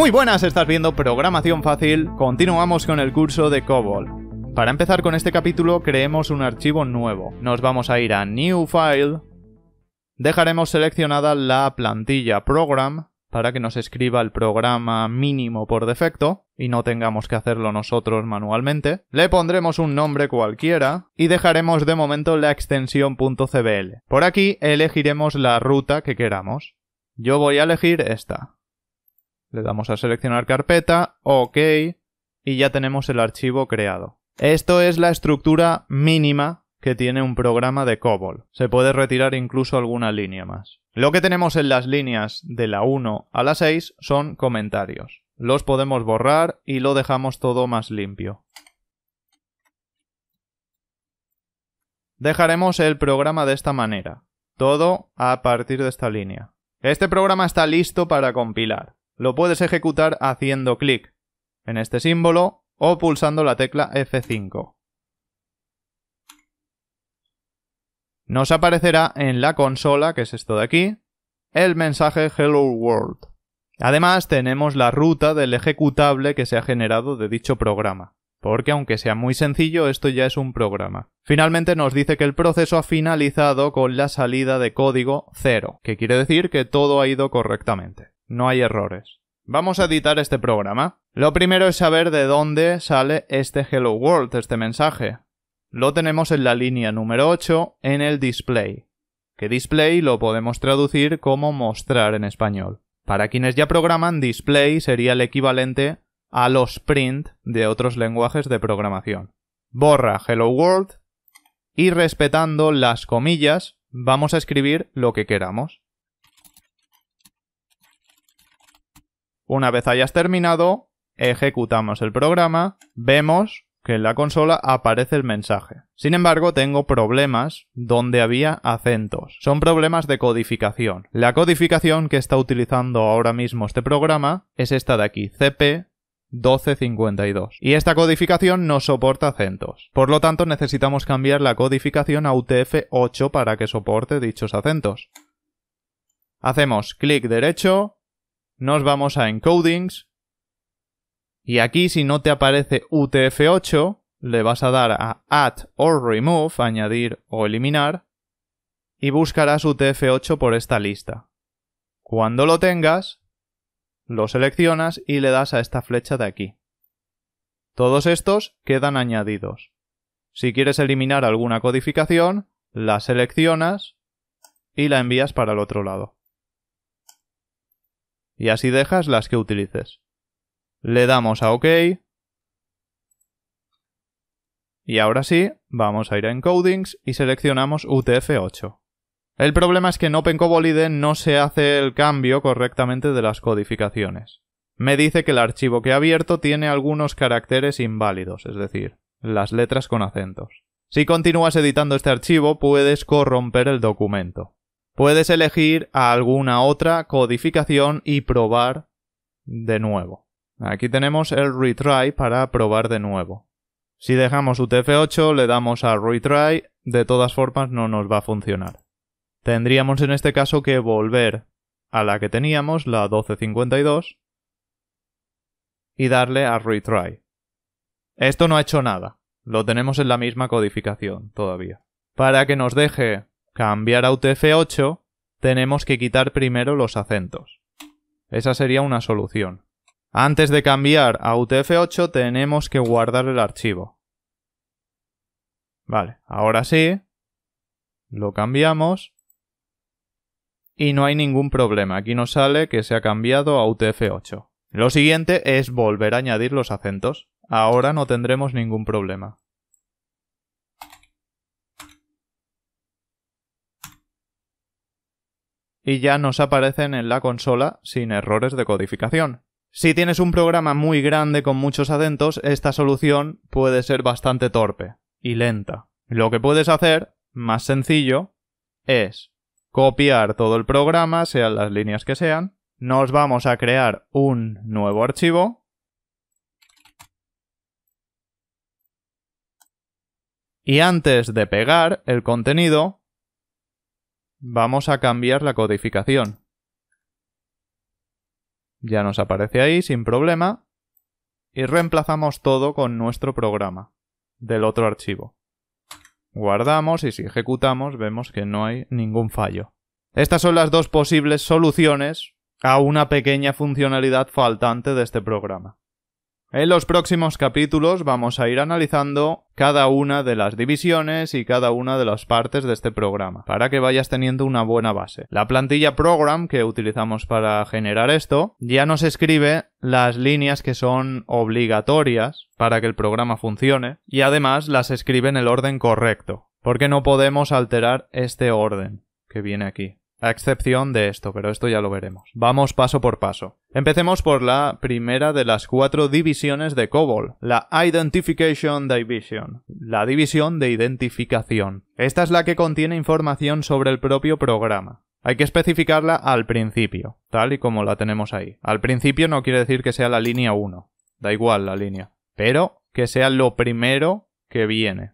Muy buenas, estás viendo Programación Fácil. Continuamos con el curso de COBOL. Para empezar con este capítulo creemos un archivo nuevo. Nos vamos a ir a New File. Dejaremos seleccionada la plantilla Program para que nos escriba el programa mínimo por defecto y no tengamos que hacerlo nosotros manualmente. Le pondremos un nombre cualquiera y dejaremos de momento la extensión .cbl. Por aquí elegiremos la ruta que queramos. Yo voy a elegir esta. Le damos a seleccionar carpeta, OK, y ya tenemos el archivo creado. Esto es la estructura mínima que tiene un programa de COBOL. Se puede retirar incluso alguna línea más. Lo que tenemos en las líneas de la 1 a la 6 son comentarios. Los podemos borrar y lo dejamos todo más limpio. Dejaremos el programa de esta manera. Todo a partir de esta línea. Este programa está listo para compilar lo puedes ejecutar haciendo clic en este símbolo o pulsando la tecla F5. Nos aparecerá en la consola, que es esto de aquí, el mensaje Hello World. Además tenemos la ruta del ejecutable que se ha generado de dicho programa, porque aunque sea muy sencillo, esto ya es un programa. Finalmente nos dice que el proceso ha finalizado con la salida de código 0, que quiere decir que todo ha ido correctamente no hay errores. Vamos a editar este programa. Lo primero es saber de dónde sale este Hello World, este mensaje. Lo tenemos en la línea número 8 en el display, que display lo podemos traducir como mostrar en español. Para quienes ya programan, display sería el equivalente a los print de otros lenguajes de programación. Borra Hello World y respetando las comillas vamos a escribir lo que queramos. Una vez hayas terminado, ejecutamos el programa, vemos que en la consola aparece el mensaje. Sin embargo, tengo problemas donde había acentos. Son problemas de codificación. La codificación que está utilizando ahora mismo este programa es esta de aquí, CP 1252. Y esta codificación no soporta acentos. Por lo tanto, necesitamos cambiar la codificación a UTF-8 para que soporte dichos acentos. Hacemos clic derecho, nos vamos a Encodings y aquí si no te aparece UTF8 le vas a dar a Add or Remove, añadir o eliminar y buscarás UTF8 por esta lista. Cuando lo tengas, lo seleccionas y le das a esta flecha de aquí. Todos estos quedan añadidos. Si quieres eliminar alguna codificación, la seleccionas y la envías para el otro lado y así dejas las que utilices. Le damos a OK. Y ahora sí, vamos a ir a Encodings y seleccionamos UTF-8. El problema es que en OpenCobolide no se hace el cambio correctamente de las codificaciones. Me dice que el archivo que he abierto tiene algunos caracteres inválidos, es decir, las letras con acentos. Si continúas editando este archivo, puedes corromper el documento puedes elegir alguna otra codificación y probar de nuevo. Aquí tenemos el retry para probar de nuevo. Si dejamos UTF-8, le damos a retry, de todas formas no nos va a funcionar. Tendríamos en este caso que volver a la que teníamos, la 1252, y darle a retry. Esto no ha hecho nada, lo tenemos en la misma codificación todavía. Para que nos deje cambiar a UTF-8 tenemos que quitar primero los acentos. Esa sería una solución. Antes de cambiar a UTF-8 tenemos que guardar el archivo. Vale, ahora sí, lo cambiamos y no hay ningún problema. Aquí nos sale que se ha cambiado a UTF-8. Lo siguiente es volver a añadir los acentos. Ahora no tendremos ningún problema. y ya nos aparecen en la consola sin errores de codificación. Si tienes un programa muy grande con muchos adentos, esta solución puede ser bastante torpe y lenta. Lo que puedes hacer, más sencillo, es copiar todo el programa, sean las líneas que sean, nos vamos a crear un nuevo archivo y antes de pegar el contenido, Vamos a cambiar la codificación. Ya nos aparece ahí sin problema. Y reemplazamos todo con nuestro programa del otro archivo. Guardamos y si ejecutamos vemos que no hay ningún fallo. Estas son las dos posibles soluciones a una pequeña funcionalidad faltante de este programa. En los próximos capítulos vamos a ir analizando cada una de las divisiones y cada una de las partes de este programa, para que vayas teniendo una buena base. La plantilla program que utilizamos para generar esto ya nos escribe las líneas que son obligatorias para que el programa funcione y además las escribe en el orden correcto, porque no podemos alterar este orden que viene aquí a excepción de esto, pero esto ya lo veremos. Vamos paso por paso. Empecemos por la primera de las cuatro divisiones de COBOL, la Identification Division, la división de identificación. Esta es la que contiene información sobre el propio programa. Hay que especificarla al principio, tal y como la tenemos ahí. Al principio no quiere decir que sea la línea 1, da igual la línea, pero que sea lo primero que viene.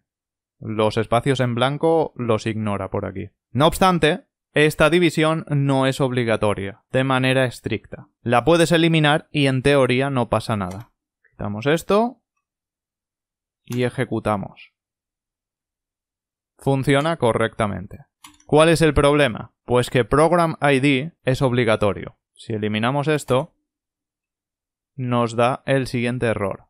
Los espacios en blanco los ignora por aquí. No obstante, esta división no es obligatoria, de manera estricta. La puedes eliminar y en teoría no pasa nada. Quitamos esto y ejecutamos. Funciona correctamente. ¿Cuál es el problema? Pues que Program ID es obligatorio. Si eliminamos esto, nos da el siguiente error.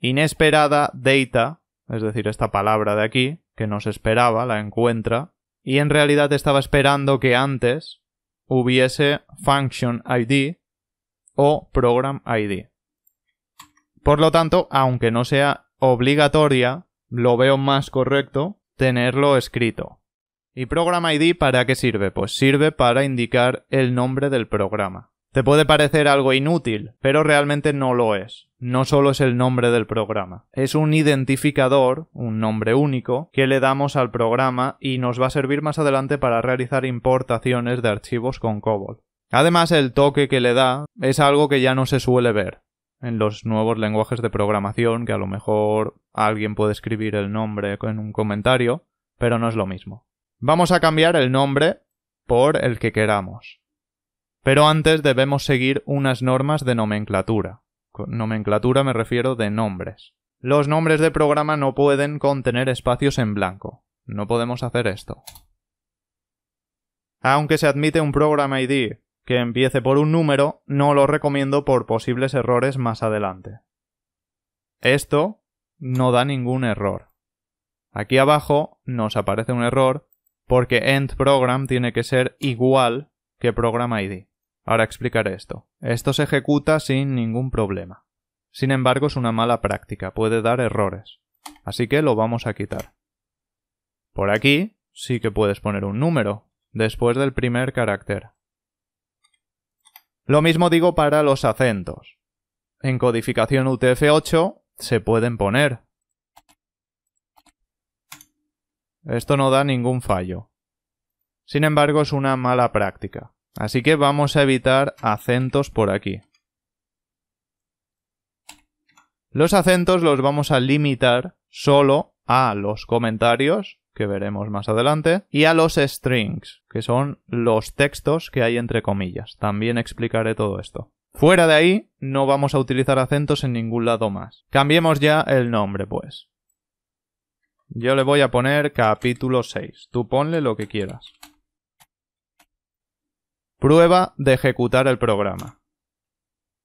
Inesperada data, es decir, esta palabra de aquí, que nos esperaba, la encuentra y en realidad estaba esperando que antes hubiese function ID o program ID. Por lo tanto, aunque no sea obligatoria, lo veo más correcto tenerlo escrito. ¿Y program ID para qué sirve? Pues sirve para indicar el nombre del programa. Te puede parecer algo inútil, pero realmente no lo es no solo es el nombre del programa, es un identificador, un nombre único, que le damos al programa y nos va a servir más adelante para realizar importaciones de archivos con COBOL. Además, el toque que le da es algo que ya no se suele ver en los nuevos lenguajes de programación, que a lo mejor alguien puede escribir el nombre en un comentario, pero no es lo mismo. Vamos a cambiar el nombre por el que queramos. Pero antes debemos seguir unas normas de nomenclatura nomenclatura me refiero de nombres. Los nombres de programa no pueden contener espacios en blanco. No podemos hacer esto. Aunque se admite un program ID que empiece por un número, no lo recomiendo por posibles errores más adelante. Esto no da ningún error. Aquí abajo nos aparece un error porque end program tiene que ser igual que program ID. Ahora explicaré esto. Esto se ejecuta sin ningún problema. Sin embargo, es una mala práctica, puede dar errores. Así que lo vamos a quitar. Por aquí sí que puedes poner un número, después del primer carácter. Lo mismo digo para los acentos. En codificación UTF-8 se pueden poner. Esto no da ningún fallo. Sin embargo, es una mala práctica. Así que vamos a evitar acentos por aquí. Los acentos los vamos a limitar solo a los comentarios, que veremos más adelante, y a los strings, que son los textos que hay entre comillas. También explicaré todo esto. Fuera de ahí, no vamos a utilizar acentos en ningún lado más. Cambiemos ya el nombre, pues. Yo le voy a poner capítulo 6. Tú ponle lo que quieras. Prueba de ejecutar el programa.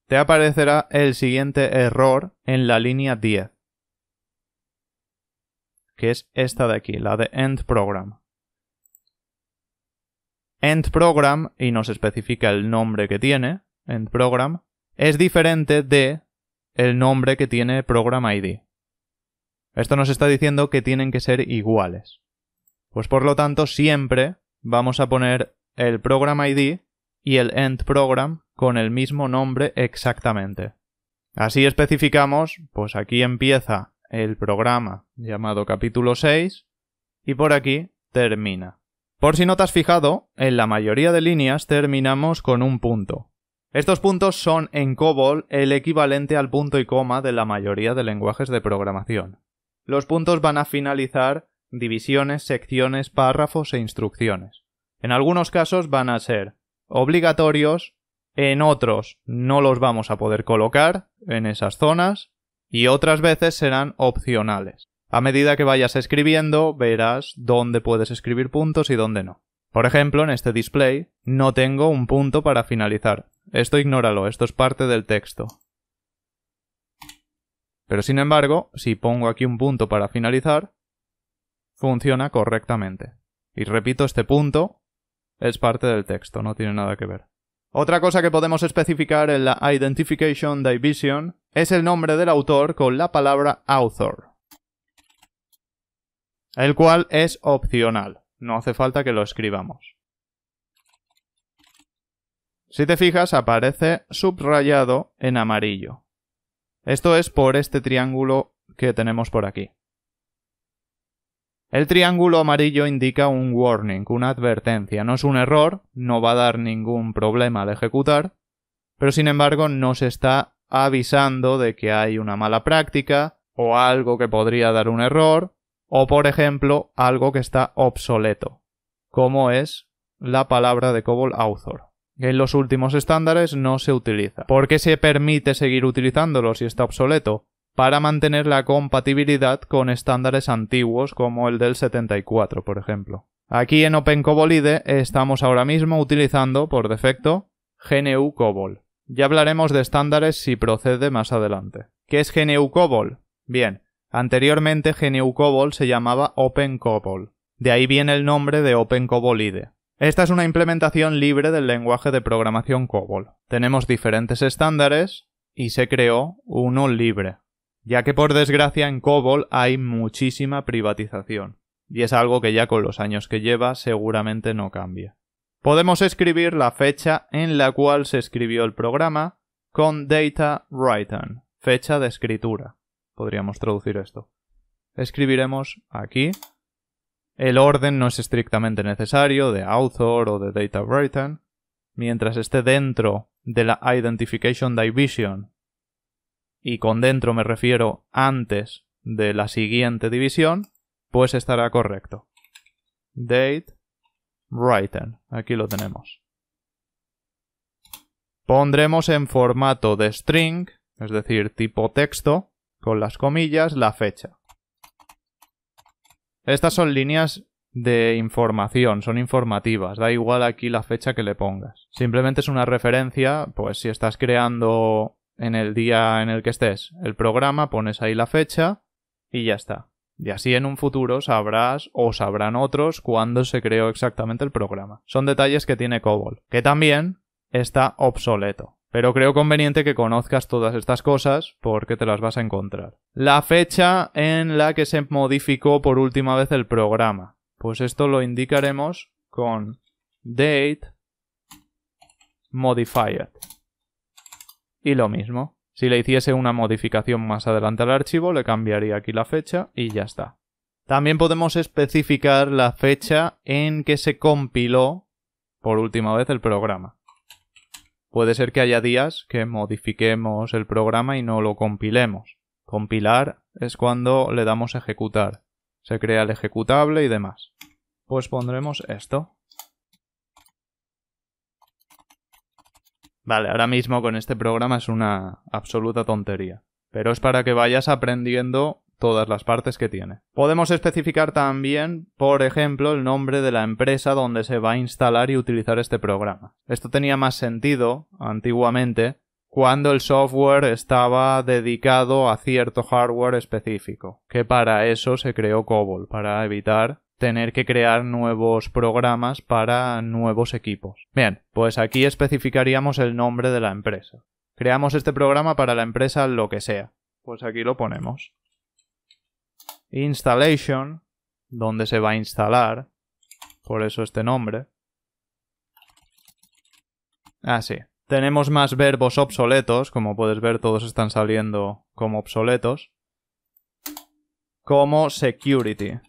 Te aparecerá el siguiente error en la línea 10, que es esta de aquí, la de End Program. End Program, y nos especifica el nombre que tiene, End Program, es diferente de el nombre que tiene Program ID. Esto nos está diciendo que tienen que ser iguales. Pues por lo tanto, siempre vamos a poner el Program ID y el End Program con el mismo nombre exactamente. Así especificamos, pues aquí empieza el programa llamado capítulo 6 y por aquí termina. Por si no te has fijado, en la mayoría de líneas terminamos con un punto. Estos puntos son en COBOL el equivalente al punto y coma de la mayoría de lenguajes de programación. Los puntos van a finalizar divisiones, secciones, párrafos e instrucciones. En algunos casos van a ser obligatorios, en otros no los vamos a poder colocar en esas zonas y otras veces serán opcionales. A medida que vayas escribiendo, verás dónde puedes escribir puntos y dónde no. Por ejemplo, en este display no tengo un punto para finalizar. Esto ignóralo, esto es parte del texto. Pero sin embargo, si pongo aquí un punto para finalizar, funciona correctamente. Y repito este punto es parte del texto, no tiene nada que ver. Otra cosa que podemos especificar en la Identification Division es el nombre del autor con la palabra author, el cual es opcional, no hace falta que lo escribamos. Si te fijas, aparece subrayado en amarillo. Esto es por este triángulo que tenemos por aquí. El triángulo amarillo indica un warning, una advertencia. No es un error, no va a dar ningún problema al ejecutar, pero sin embargo nos está avisando de que hay una mala práctica o algo que podría dar un error o por ejemplo algo que está obsoleto, como es la palabra de COBOL author. En los últimos estándares no se utiliza. ¿Por qué se permite seguir utilizándolo si está obsoleto? para mantener la compatibilidad con estándares antiguos como el del 74, por ejemplo. Aquí en OpenCobolide estamos ahora mismo utilizando, por defecto, GNU Cobol. Ya hablaremos de estándares si procede más adelante. ¿Qué es GNU Cobol? Bien, anteriormente GNU Cobol se llamaba OpenCobol. De ahí viene el nombre de OpenCobolide. Esta es una implementación libre del lenguaje de programación COBOL. Tenemos diferentes estándares y se creó uno libre ya que por desgracia en COBOL hay muchísima privatización, y es algo que ya con los años que lleva seguramente no cambia. Podemos escribir la fecha en la cual se escribió el programa con data written, fecha de escritura. Podríamos traducir esto. Escribiremos aquí. El orden no es estrictamente necesario de author o de data written. Mientras esté dentro de la identification division y con dentro me refiero antes de la siguiente división, pues estará correcto. Date written. Aquí lo tenemos. Pondremos en formato de string, es decir, tipo texto, con las comillas, la fecha. Estas son líneas de información, son informativas, da igual aquí la fecha que le pongas. Simplemente es una referencia, pues si estás creando en el día en el que estés el programa, pones ahí la fecha y ya está. Y así en un futuro sabrás o sabrán otros cuándo se creó exactamente el programa. Son detalles que tiene COBOL, que también está obsoleto. Pero creo conveniente que conozcas todas estas cosas porque te las vas a encontrar. La fecha en la que se modificó por última vez el programa. Pues esto lo indicaremos con date modified. Y lo mismo, si le hiciese una modificación más adelante al archivo, le cambiaría aquí la fecha y ya está. También podemos especificar la fecha en que se compiló por última vez el programa. Puede ser que haya días que modifiquemos el programa y no lo compilemos. Compilar es cuando le damos ejecutar. Se crea el ejecutable y demás. Pues pondremos esto. Vale, ahora mismo con este programa es una absoluta tontería, pero es para que vayas aprendiendo todas las partes que tiene. Podemos especificar también, por ejemplo, el nombre de la empresa donde se va a instalar y utilizar este programa. Esto tenía más sentido antiguamente cuando el software estaba dedicado a cierto hardware específico, que para eso se creó COBOL, para evitar tener que crear nuevos programas para nuevos equipos. Bien, pues aquí especificaríamos el nombre de la empresa. Creamos este programa para la empresa lo que sea. Pues aquí lo ponemos. Installation, donde se va a instalar. Por eso este nombre. Así. Ah, Tenemos más verbos obsoletos. Como puedes ver, todos están saliendo como obsoletos. Como security.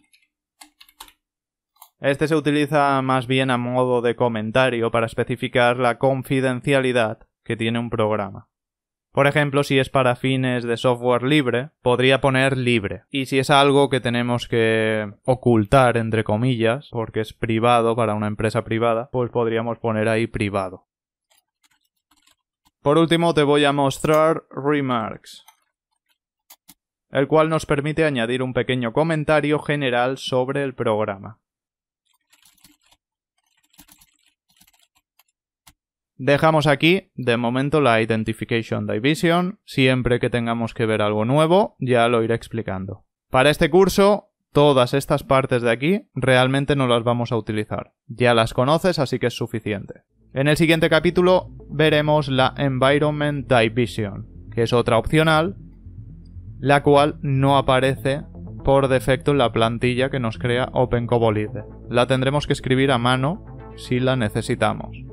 Este se utiliza más bien a modo de comentario para especificar la confidencialidad que tiene un programa. Por ejemplo, si es para fines de software libre, podría poner libre. Y si es algo que tenemos que ocultar, entre comillas, porque es privado para una empresa privada, pues podríamos poner ahí privado. Por último, te voy a mostrar Remarks, el cual nos permite añadir un pequeño comentario general sobre el programa. Dejamos aquí, de momento, la Identification Division. Siempre que tengamos que ver algo nuevo, ya lo iré explicando. Para este curso, todas estas partes de aquí realmente no las vamos a utilizar. Ya las conoces, así que es suficiente. En el siguiente capítulo veremos la Environment Division, que es otra opcional, la cual no aparece por defecto en la plantilla que nos crea OpenCobolide. La tendremos que escribir a mano si la necesitamos.